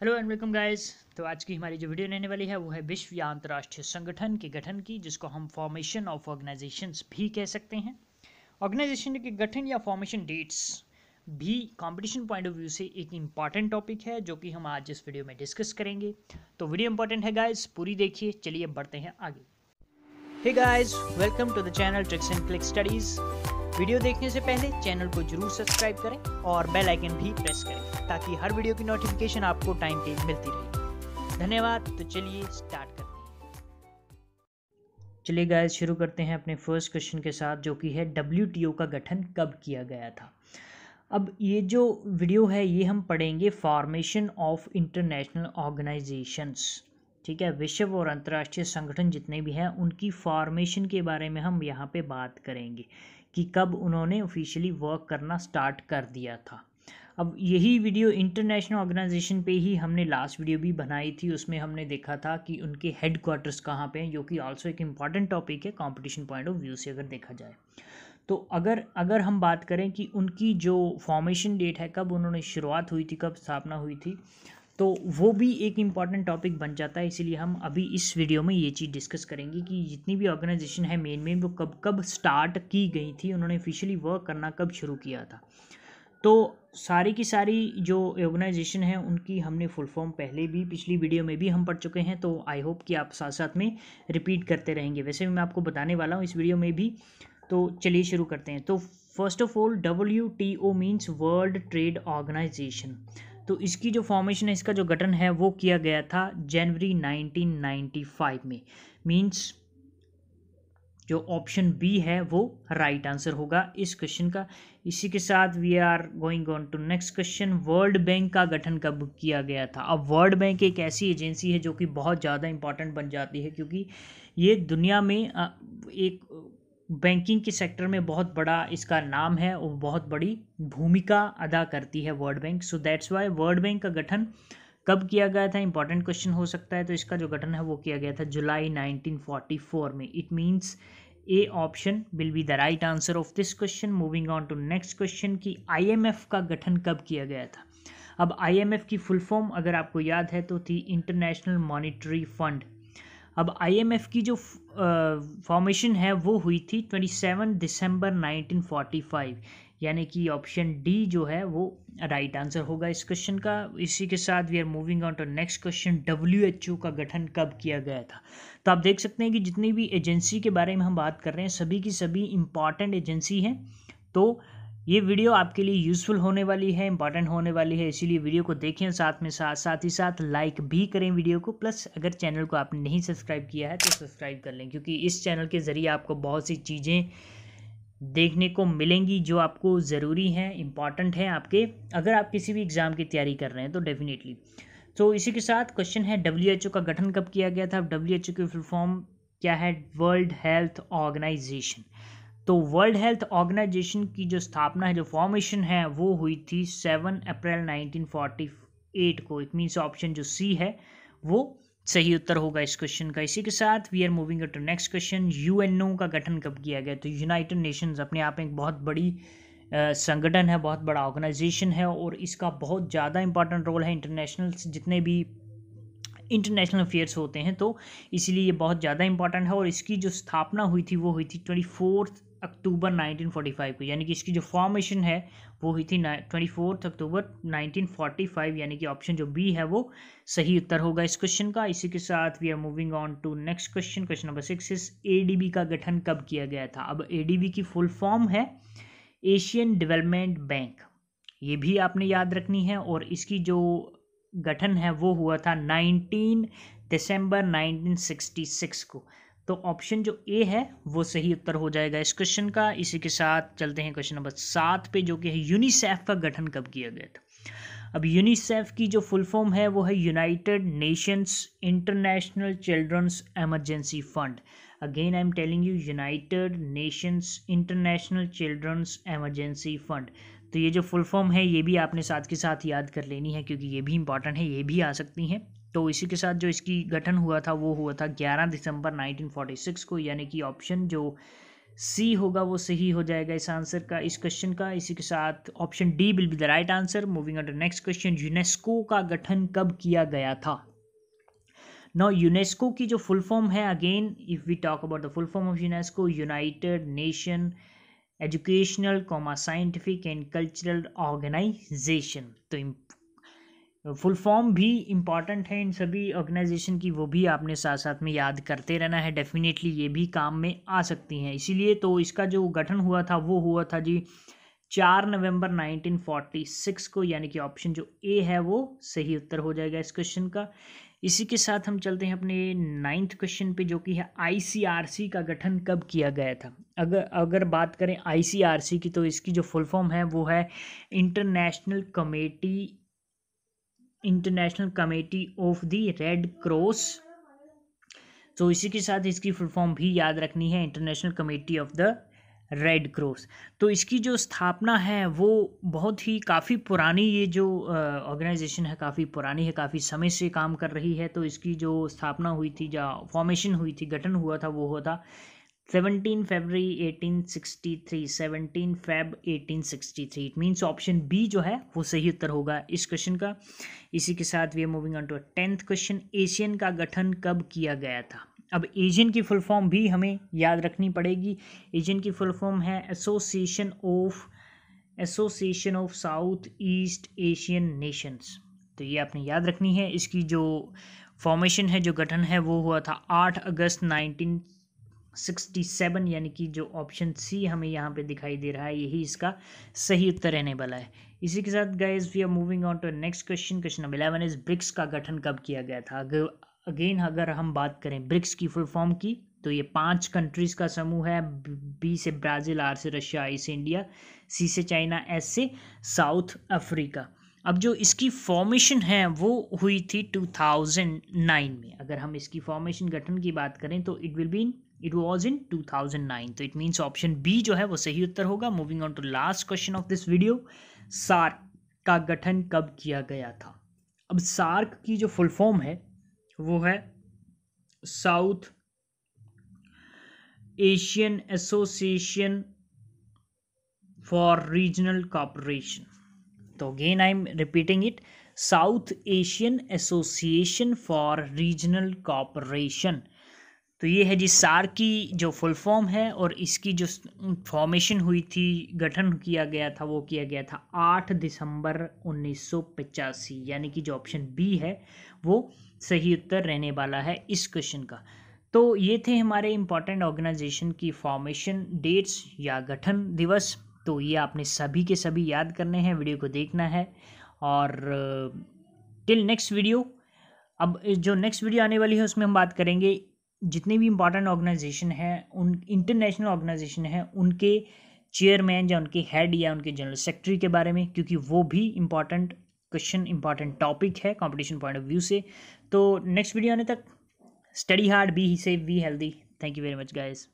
hello and welcome guys तो आज की हमारी जो वीडियो रहने वाली है वो है विश्व या अंतर्राष्ट्रीय संगठन के गठन की जिसको हम फॉर्मेशन ऑफ ऑर्गेनाइजेशंस भी कह सकते हैं ऑर्गेनाइजेशन के गठन या फॉर्मेशन डेट्स भी कंपटीशन पॉइंट ऑफ व्यू से एक इम्पॉर्टेंट टॉपिक है जो कि हम आज इस वीडियो में डिस्कस करेंगे तो वीडियो इंपॉर्टेंट है गाइज पूरी देखिए चलिए बढ़ते हैं आगे है guys welcome to the channel tricks and click studies video देखने से पहले चैनल को जरूर सब्सक्राइब करें और बेल आइकन भी प्रेस करें ताकि हर वीडियो की नोटिफिकेशन आपको टाइम पे मिलती रहे धन्यवाद तो चलिए स्टार्ट करते हैं चलिए गाइस शुरू करते हैं अपने फर्स्ट क्वेश्चन के साथ जो कि है डब्ल्यू का गठन कब किया गया था अब ये जो वीडियो है ये हम पढ़ेंगे फॉर्मेशन ऑफ इंटरनेशनल ऑर्गेनाइजेशंस ठीक है विश्व और अंतर्राष्ट्रीय संगठन जितने भी हैं उनकी फॉर्मेशन के बारे में हम यहाँ पे बात करेंगे कि कब उन्होंने ऑफिशियली वर्क करना स्टार्ट कर दिया था अब यही वीडियो इंटरनेशनल ऑर्गेनाइजेशन पे ही हमने लास्ट वीडियो भी बनाई थी उसमें हमने देखा था कि उनके हेड क्वार्टर्स कहाँ पे हैं जो कि ऑल्सो एक इम्पॉर्टेंट टॉपिक है कंपटीशन पॉइंट ऑफ व्यू से अगर देखा जाए तो अगर अगर हम बात करें कि उनकी जो फॉर्मेशन डेट है कब उन्होंने शुरुआत हुई थी कब स्थापना हुई थी तो वो भी एक इम्पॉर्टेंट टॉपिक बन जाता है इसीलिए हम अभी इस वीडियो में ये चीज़ डिस्कस करेंगे कि जितनी भी ऑर्गेनाइजेशन है मेन मेन वो कब कब स्टार्ट की गई थी उन्होंने ऑफिशियली वर्क करना कब शुरू किया था तो सारी की सारी जो ऑर्गेनाइजेशन है उनकी हमने फुल फॉर्म पहले भी पिछली वीडियो में भी हम पढ़ चुके हैं तो आई होप कि आप साथ साथ में रिपीट करते रहेंगे वैसे भी मैं आपको बताने वाला हूँ इस वीडियो में भी तो चलिए शुरू करते हैं तो first of all W T O means world trade organisation तो इसकी जो फॉर्मेशन है इसका जो गठन है वो किया गया था जनवरी 1995 में मींस जो ऑप्शन बी है वो राइट right आंसर होगा इस क्वेश्चन का इसी के साथ we are going on to next question world bank का गठन कब किया गया था अब वर्ल्ड बैंक एक ऐसी एजेंसी है जो कि बहुत ज़्यादा इंपॉर्टेंट बन जाती है क्योंकि ये दुनिया में एक बैंकिंग के सेक्टर में बहुत बड़ा इसका नाम है और बहुत बड़ी भूमिका अदा करती है world bank so that's why world bank का गठन कब किया गया था इंपॉर्टेंट क्वेश्चन हो सकता है तो इसका जो गठन है वो किया गया था जुलाई 1944 में it means A option will be the right answer of this question moving on to next question कि आईएमएफ का गठन कब किया गया था अब आईएमएफ की फुल फॉर्म अगर आपको याद है तो थी इंटरनेशनल मॉनिटरी फंड अब आईएमएफ की जो फॉर्मेशन है वो हुई थी 27 दिसंबर 1945 यानी कि ऑप्शन डी जो है वो राइट आंसर होगा इस क्वेश्चन का इसी के साथ we are moving on to next question W H O का गठन कब किया गया था तो आप देख सकते हैं कि जितनी भी एजेंसी के बारे में हम बात कर रहे हैं सभी की सभी इम्पॉर्टेंट एजेंसी हैं तो ये वीडियो आपके लिए यूज़फुल होने वाली है इंपॉर्टेंट होने वाली है इसीलिए वीडियो को देखें साथ में साथ साथ ही साथ लाइक भी करें वीडियो को प्लस अगर चैनल को आपने नहीं सब्सक्राइब किया है तो सब्सक्राइब कर लें क्योंकि इस चैनल के ज़रिए आपको बहुत सी चीज़ें देखने को मिलेंगी जो आपको ज़रूरी हैं इम्पॉर्टेंट हैं आपके अगर आप किसी भी एग्ज़ाम की तैयारी कर रहे हैं तो डेफिनेटली तो इसी के साथ क्वेश्चन है डब्ल्यू का गठन कब किया गया था डब्ल्यू एच की फुल फॉर्म क्या है वर्ल्ड हेल्थ ऑर्गेनाइजेशन तो वर्ल्ड हेल्थ ऑर्गेनाइजेशन की जो स्थापना है जो फॉर्मेशन है वो हुई थी सेवन अप्रैल 1948 को इट मीन्स ऑप्शन जो सी है वो सही उत्तर होगा इस क्वेश्चन का इसी के साथ we are moving to next question U का गठन कब किया गया तो यूनाइटेड नेशंस अपने आप में एक बहुत बड़ी संगठन है बहुत बड़ा ऑर्गेनाइजेशन है और इसका बहुत ज़्यादा इंपॉर्टेंट रोल है इंटरनेशनल जितने भी इंटरनेशनल अफेयर्स होते हैं तो इसलिए ये बहुत ज़्यादा इंपॉर्टेंट है और इसकी जो स्थापना हुई थी वो हुई थी ट्वेंटी फोर्थ अक्टूबर 1945 को यानी कि इसकी जो फॉर्मेशन है वो हुई थी ट्वेंटी फोर्थ अक्टूबर 1945 यानी कि ऑप्शन जो बी है वो सही उत्तर होगा इस क्वेश्चन का इसी के साथ we are moving on to next question question number six is A का गठन कब किया गया था अब ए की फुल फॉर्म है एशियन डेवलपमेंट बैंक ये भी आपने याद रखनी है और इसकी जो गठन है वो हुआ था नाइनटीन दिसंबर सिक्स को तो ऑप्शन जो ए है वो सही उत्तर हो जाएगा इस क्वेश्चन का इसी के साथ चलते हैं क्वेश्चन नंबर सात पे जो कि है यूनिसेफ का गठन कब किया गया था अब यूनिसेफ की जो फुल फॉर्म है वो है United Nations international children's emergency fund again I am telling you United Nations international children's emergency fund तो ये जो फुल फॉर्म है ये भी आपने साथ के साथ याद कर लेनी है क्योंकि ये भी इंपॉर्टेंट है ये भी आ सकती हैं तो इसी के साथ जो इसकी गठन हुआ था वो हुआ था 11 दिसंबर 1946 को यानी कि ऑप्शन जो सी होगा वो सही हो जाएगा इस आंसर का इस क्वेश्चन का इसी के साथ option D will be the right answer moving on to next question UNESCO का गठन कब किया गया था नो यूनेस्को की जो फुल फॉर्म है again if we talk about the full form of UNESCO United Nation educational comma scientific and cultural organisation तो फुल फॉर्म भी इम्पॉर्टेंट है इन सभी ऑर्गेनाइजेशन की वो भी आपने साथ साथ में याद करते रहना है डेफिनेटली ये भी काम में आ सकती हैं इसीलिए तो इसका जो गठन हुआ था वो हुआ था जी चार नवंबर 1946 को यानी कि ऑप्शन जो ए है वो सही उत्तर हो जाएगा इस क्वेश्चन का इसी के साथ हम चलते हैं अपने नाइन्थ क्वेश्चन पे जो कि है आईसीआरसी का गठन कब किया गया था अगर अगर बात करें आईसीआरसी की तो इसकी जो फुल फॉर्म है वो है international committee international committee of the Red Cross तो इसी के साथ इसकी फुल फॉर्म भी याद रखनी है international committee of the Red Cross तो इसकी जो स्थापना है वो बहुत ही काफ़ी पुरानी ये जो ऑर्गेनाइजेशन है काफ़ी पुरानी है काफ़ी समय से काम कर रही है तो इसकी जो स्थापना हुई थी या फॉर्मेशन हुई थी गठन हुआ था वो हुआ था 17 फरवरी 1863 17 Feb 1863 it means option B जो है वो सही उत्तर होगा इस क्वेश्चन का इसी के साथ we are moving on to tenth question ASEAN का गठन कब किया गया था अब एशियन की फुल फॉर्म भी हमें याद रखनी पड़ेगी एशियन की फुल फॉर्म है association of association of South East Asian nations तो ये आपने याद रखनी है इसकी जो फॉर्मेशन है जो गठन है वो हुआ था आठ अगस्त नाइनटीन सिक्सटी सेवन यानी कि जो ऑप्शन सी हमें यहाँ पे दिखाई दे रहा है यही इसका सही उत्तर रहने वाला है इसी के साथ guys we are moving on to next question question number eleven is BRICS का गठन कब किया गया था अगर अगेन अगर हम बात करें ब्रिक्स की फुल फॉर्म की तो ये पांच कंट्रीज़ का समूह है बी से ब्राज़ील आर से रशिया आई से इंडिया सी से चाइना एस से साउथ अफ्रीका अब जो इसकी फॉर्मेशन है वो हुई थी 2009 में अगर हम इसकी फॉर्मेशन गठन की बात करें तो it will be it was in 2009 तो इट मीन्स ऑप्शन बी जो है वो सही उत्तर होगा moving on to last question of this video SAARC का गठन कब किया गया था अब सार्क की जो फुल फॉर्म है वो है South Asian association for regional cooperation तो again I am repeating it South Asian association for regional cooperation तो ये है जी सार की जो फुल फॉर्म है और इसकी जो फॉर्मेशन हुई थी गठन किया गया था वो किया गया था आठ दिसंबर उन्नीस यानी कि जो ऑप्शन बी है वो सही उत्तर रहने वाला है इस क्वेश्चन का तो ये थे हमारे इम्पॉर्टेंट ऑर्गेनाइजेशन की फॉर्मेशन डेट्स या गठन दिवस तो ये आपने सभी के सभी याद करने हैं वीडियो को देखना है और टिल नेक्स्ट वीडियो अब जो नेक्स्ट वीडियो आने वाली है उसमें हम बात करेंगे जितने भी इम्पॉर्टेंट ऑर्गेनाइजेशन हैं उन इंटरनेशनल ऑर्गेनाइजेशन हैं उनके चेयरमैन या उनके हेड या उनके जनरल सेक्रेटरी के बारे में क्योंकि वो भी इम्पॉर्टेंट क्वेश्चन इंपॉर्टेंट टॉपिक है कॉम्पिटिशन पॉइंट ऑफ व्यू से तो नेक्स्ट वीडियो आने तक study hard be safe be healthy thank you very much guys